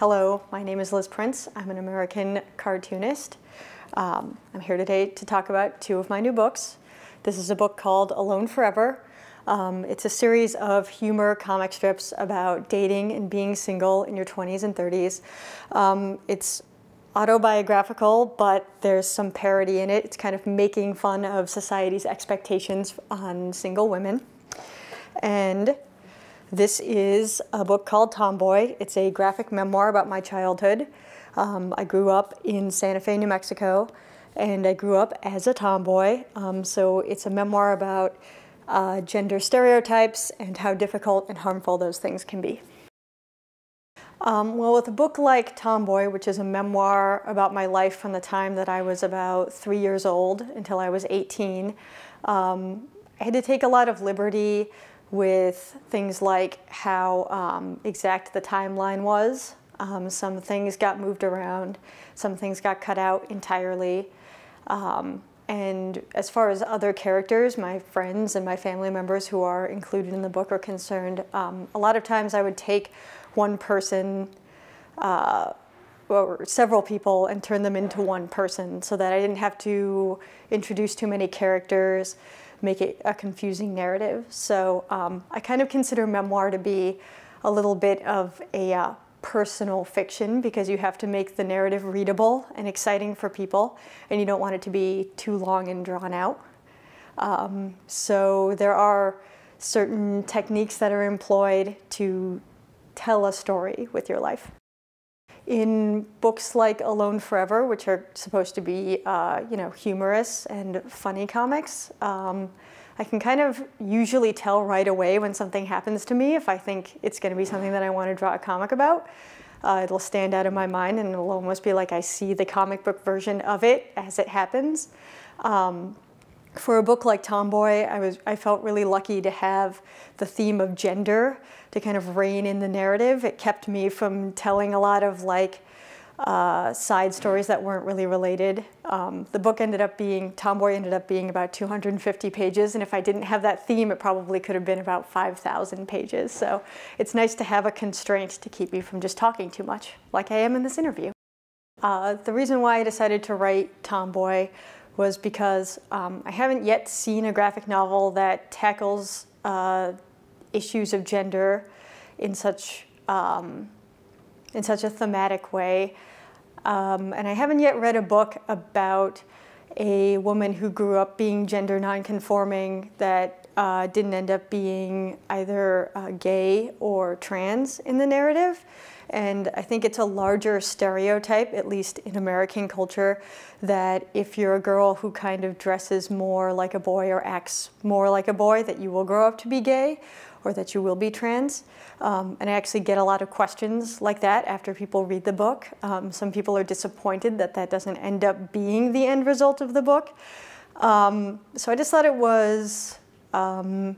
Hello, my name is Liz Prince. I'm an American cartoonist. Um, I'm here today to talk about two of my new books. This is a book called Alone Forever. Um, it's a series of humor comic strips about dating and being single in your 20s and 30s. Um, it's autobiographical, but there's some parody in it. It's kind of making fun of society's expectations on single women. And this is a book called Tomboy. It's a graphic memoir about my childhood. Um, I grew up in Santa Fe, New Mexico, and I grew up as a tomboy. Um, so it's a memoir about uh, gender stereotypes and how difficult and harmful those things can be. Um, well, with a book like Tomboy, which is a memoir about my life from the time that I was about three years old until I was 18, um, I had to take a lot of liberty with things like how um, exact the timeline was. Um, some things got moved around, some things got cut out entirely. Um, and as far as other characters, my friends and my family members who are included in the book are concerned, um, a lot of times I would take one person uh, or several people and turn them into one person so that I didn't have to introduce too many characters make it a confusing narrative. So um, I kind of consider memoir to be a little bit of a uh, personal fiction because you have to make the narrative readable and exciting for people, and you don't want it to be too long and drawn out. Um, so there are certain techniques that are employed to tell a story with your life in books like Alone Forever, which are supposed to be, uh, you know, humorous and funny comics, um, I can kind of usually tell right away when something happens to me if I think it's going to be something that I want to draw a comic about. Uh, it'll stand out in my mind and it'll almost be like I see the comic book version of it as it happens. Um, for a book like Tomboy, I, was, I felt really lucky to have the theme of gender to kind of rein in the narrative. It kept me from telling a lot of like uh, side stories that weren't really related. Um, the book ended up being, Tomboy ended up being about 250 pages, and if I didn't have that theme, it probably could have been about 5,000 pages. So it's nice to have a constraint to keep me from just talking too much, like I am in this interview. Uh, the reason why I decided to write Tomboy was because um, I haven't yet seen a graphic novel that tackles uh, issues of gender in such um, in such a thematic way, um, and I haven't yet read a book about a woman who grew up being gender nonconforming that uh, didn't end up being either uh, gay or trans in the narrative. And I think it's a larger stereotype, at least in American culture, that if you're a girl who kind of dresses more like a boy or acts more like a boy, that you will grow up to be gay or that you will be trans. Um, and I actually get a lot of questions like that after people read the book. Um, some people are disappointed that that doesn't end up being the end result of the book. Um, so I just thought it was, um,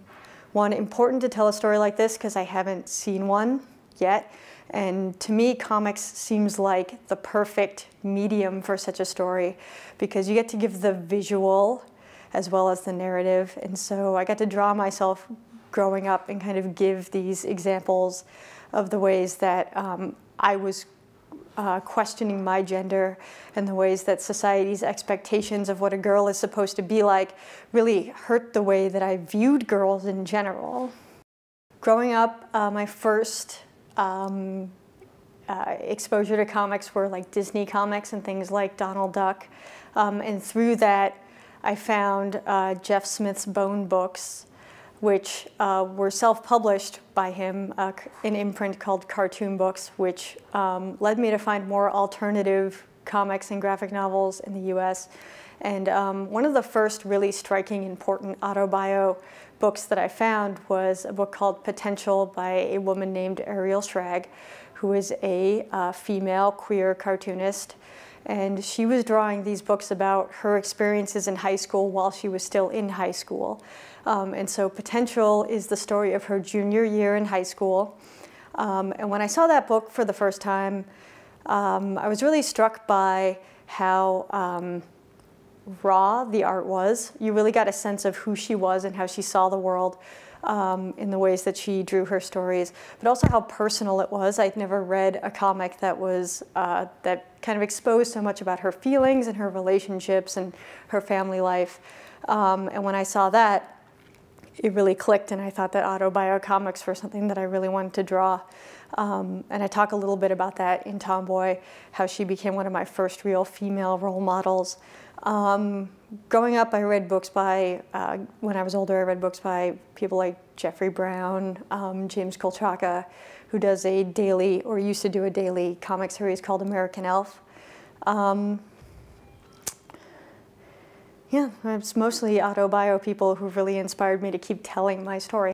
one, important to tell a story like this because I haven't seen one get. And to me, comics seems like the perfect medium for such a story because you get to give the visual as well as the narrative. And so I got to draw myself growing up and kind of give these examples of the ways that um, I was uh, questioning my gender and the ways that society's expectations of what a girl is supposed to be like really hurt the way that I viewed girls in general. Growing up, uh, my first um, uh, exposure to comics were like Disney comics and things like Donald Duck. Um, and through that, I found uh, Jeff Smith's Bone Books, which uh, were self-published by him, uh, an imprint called Cartoon Books, which um, led me to find more alternative comics and graphic novels in the US. And um, one of the first really striking, important autobio books that I found was a book called Potential by a woman named Ariel Schrag, who is a uh, female queer cartoonist. And she was drawing these books about her experiences in high school while she was still in high school. Um, and so Potential is the story of her junior year in high school. Um, and when I saw that book for the first time, um, I was really struck by how um, raw the art was. You really got a sense of who she was and how she saw the world um, in the ways that she drew her stories, but also how personal it was. I'd never read a comic that was uh, that kind of exposed so much about her feelings and her relationships and her family life. Um, and when I saw that, it really clicked and I thought that autobiocomics were something that I really wanted to draw. Um, and I talk a little bit about that in Tomboy, how she became one of my first real female role models. Um, growing up, I read books by, uh, when I was older, I read books by people like Jeffrey Brown, um, James Kolchaka, who does a daily, or used to do a daily comic series called American Elf. Um, yeah, it's mostly auto bio people who've really inspired me to keep telling my story.